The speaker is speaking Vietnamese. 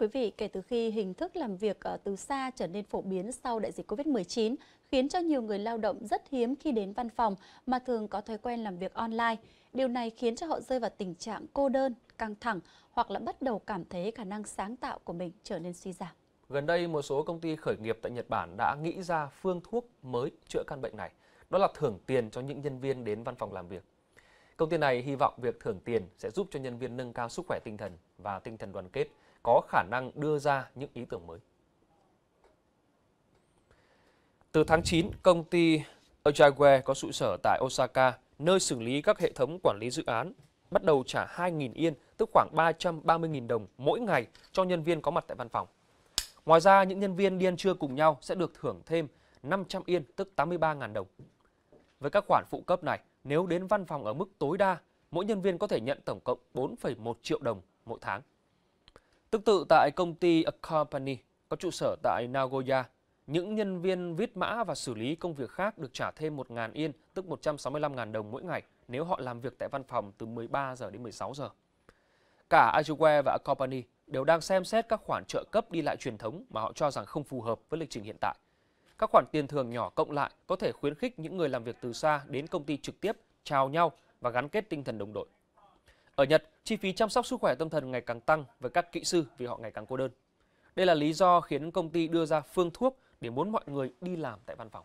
Thưa quý vị, kể từ khi hình thức làm việc ờ, từ xa trở nên phổ biến sau đại dịch COVID-19, khiến cho nhiều người lao động rất hiếm khi đến văn phòng mà thường có thói quen làm việc online. Điều này khiến cho họ rơi vào tình trạng cô đơn, căng thẳng hoặc là bắt đầu cảm thấy khả năng sáng tạo của mình trở nên suy giảm. Gần đây, một số công ty khởi nghiệp tại Nhật Bản đã nghĩ ra phương thuốc mới chữa căn bệnh này. Đó là thưởng tiền cho những nhân viên đến văn phòng làm việc. Công ty này hy vọng việc thưởng tiền sẽ giúp cho nhân viên nâng cao sức khỏe tinh thần và tinh thần đoàn kết, có khả năng đưa ra những ý tưởng mới. Từ tháng 9, công ty Agiware có trụ sở tại Osaka, nơi xử lý các hệ thống quản lý dự án, bắt đầu trả 2.000 yên, tức khoảng 330.000 đồng mỗi ngày cho nhân viên có mặt tại văn phòng. Ngoài ra, những nhân viên đi ăn trưa cùng nhau sẽ được thưởng thêm 500 yên, tức 83.000 đồng. Với các khoản phụ cấp này, nếu đến văn phòng ở mức tối đa, mỗi nhân viên có thể nhận tổng cộng 4,1 triệu đồng mỗi tháng. Tương tự tại công ty A Company có trụ sở tại Nagoya, những nhân viên viết mã và xử lý công việc khác được trả thêm 1.000 yên, tức 165.000 đồng mỗi ngày nếu họ làm việc tại văn phòng từ 13 giờ đến 16 giờ. Cả Ajuwe và A Company đều đang xem xét các khoản trợ cấp đi lại truyền thống mà họ cho rằng không phù hợp với lịch trình hiện tại. Các khoản tiền thưởng nhỏ cộng lại có thể khuyến khích những người làm việc từ xa đến công ty trực tiếp, chào nhau và gắn kết tinh thần đồng đội. Ở Nhật, chi phí chăm sóc sức khỏe tâm thần ngày càng tăng với các kỹ sư vì họ ngày càng cô đơn. Đây là lý do khiến công ty đưa ra phương thuốc để muốn mọi người đi làm tại văn phòng.